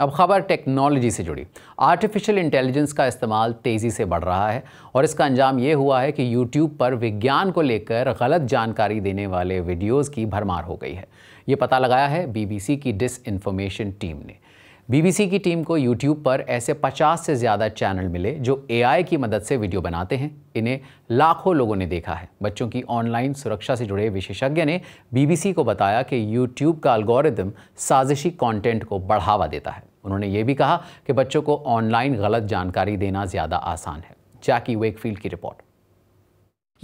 अब खबर टेक्नोलॉजी से जुड़ी आर्टिफिशियल इंटेलिजेंस का इस्तेमाल तेज़ी से बढ़ रहा है और इसका अंजाम ये हुआ है कि यूट्यूब पर विज्ञान को लेकर गलत जानकारी देने वाले वीडियोस की भरमार हो गई है ये पता लगाया है बीबीसी की डिसइंफॉर्मेशन टीम ने बीबीसी की टीम को यूट्यूब पर ऐसे 50 से ज़्यादा चैनल मिले जो एआई की मदद से वीडियो बनाते हैं इन्हें लाखों लोगों ने देखा है बच्चों की ऑनलाइन सुरक्षा से जुड़े विशेषज्ञ ने बीबीसी को बताया कि यूट्यूब का अल्गोरिदम साजिशी कंटेंट को बढ़ावा देता है उन्होंने ये भी कहा कि बच्चों को ऑनलाइन गलत जानकारी देना ज़्यादा आसान है जैकी वेकफील्ड की रिपोर्ट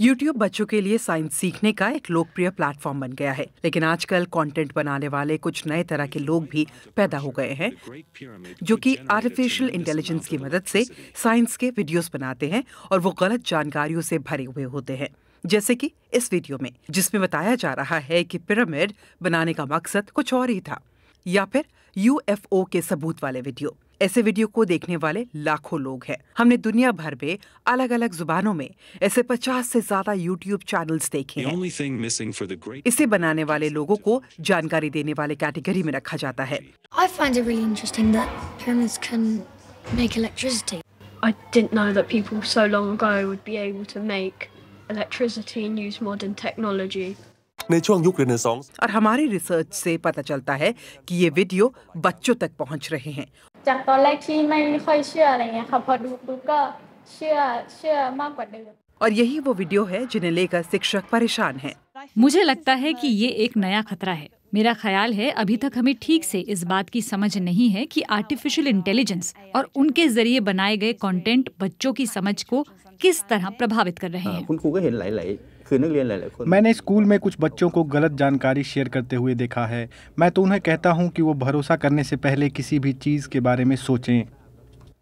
YouTube बच्चों के लिए साइंस सीखने का एक लोकप्रिय प्लेटफॉर्म बन गया है लेकिन आजकल कंटेंट बनाने वाले कुछ नए तरह के लोग भी पैदा हो गए हैं जो कि आर्टिफिशियल इंटेलिजेंस की मदद से साइंस के वीडियोस बनाते हैं और वो गलत जानकारियों से भरे हुए होते हैं जैसे कि इस वीडियो में जिसमें बताया जा रहा है कि पिरामिड बनाने का मकसद कुछ और ही था या फिर यूएफओ के सबूत वाले वीडियो ऐसे वीडियो को देखने वाले लाखों लोग हैं हमने दुनिया भर में अलग अलग जुबानों में ऐसे 50 से ज्यादा YouTube चैनल्स देखे हैं। इसे बनाने वाले लोगों को जानकारी देने वाले कैटेगरी में रखा जाता है और हमारी रिसर्च से पता चलता है कि ये वीडियो बच्चों तक पहुंच रहे हैं จากตอนแรกที่ไม่ค่อยเชื่ออะไรเงี้ยค่ะพอดูปุ๊บก็เชื่อเชื่อมากกว่าเดิม और यही वो वीडियो है जिन्हें लेकर शिक्षक परेशान हैं। मुझे लगता है कि ये एक नया खतरा है मेरा ख्याल है अभी तक हमें ठीक से इस बात की समझ नहीं है कि आर्टिफिशियल इंटेलिजेंस और उनके जरिए बनाए गए कंटेंट बच्चों की समझ को किस तरह प्रभावित कर रहे हाँ, हैं मैंने स्कूल में कुछ बच्चों को गलत जानकारी शेयर करते हुए देखा है मैं तो उन्हें कहता हूँ कि वो भरोसा करने से पहले किसी भी चीज़ के बारे में सोचें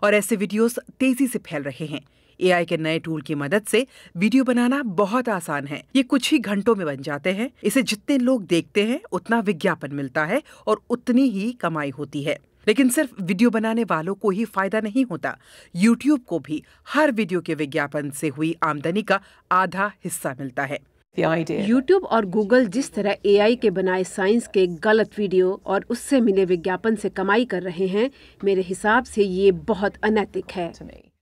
और ऐसे वीडियोस तेजी से फैल रहे हैं एआई के नए टूल की मदद से वीडियो बनाना बहुत आसान है ये कुछ ही घंटों में बन जाते हैं इसे जितने लोग देखते हैं उतना विज्ञापन मिलता है और उतनी ही कमाई होती है लेकिन सिर्फ वीडियो बनाने वालों को ही फायदा नहीं होता यूट्यूब को भी हर वीडियो के विज्ञापन से हुई आमदनी का आधा हिस्सा मिलता है यूट्यूब और गूगल जिस तरह ए के बनाए साइंस के गलत वीडियो और उससे मिले विज्ञापन से कमाई कर रहे हैं मेरे हिसाब से ये बहुत अनैतिक है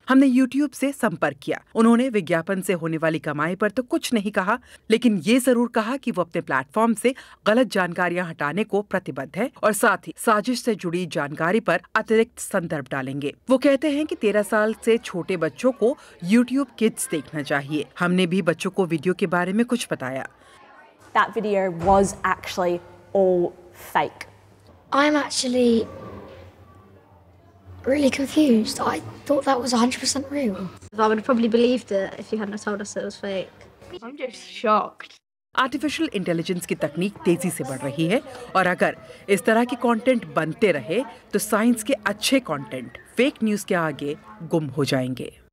हमने यूट्यूब से संपर्क किया उन्होंने विज्ञापन से होने वाली कमाई पर तो कुछ नहीं कहा लेकिन ये जरूर कहा कि वो अपने प्लेटफॉर्म से गलत जानकारियां हटाने को प्रतिबद्ध है और साथ ही साजिश से जुड़ी जानकारी पर अतिरिक्त संदर्भ डालेंगे वो कहते हैं कि तेरह साल से छोटे बच्चों को यूट्यूब किड्स देखना चाहिए हमने भी बच्चों को वीडियो के बारे में कुछ बताया That video was actually all fake. I'm actually really confused. I thought that was 100% real. I would have probably believed it if you hadn't told us it was fake. I'm just shocked. Artificial intelligence की तकनीक तेजी से बढ़ रही है और अगर इस तरह के कंटेंट बनते रहे तो साइंस के अच्छे कंटेंट फेक न्यूज़ के आगे गुम हो जाएंगे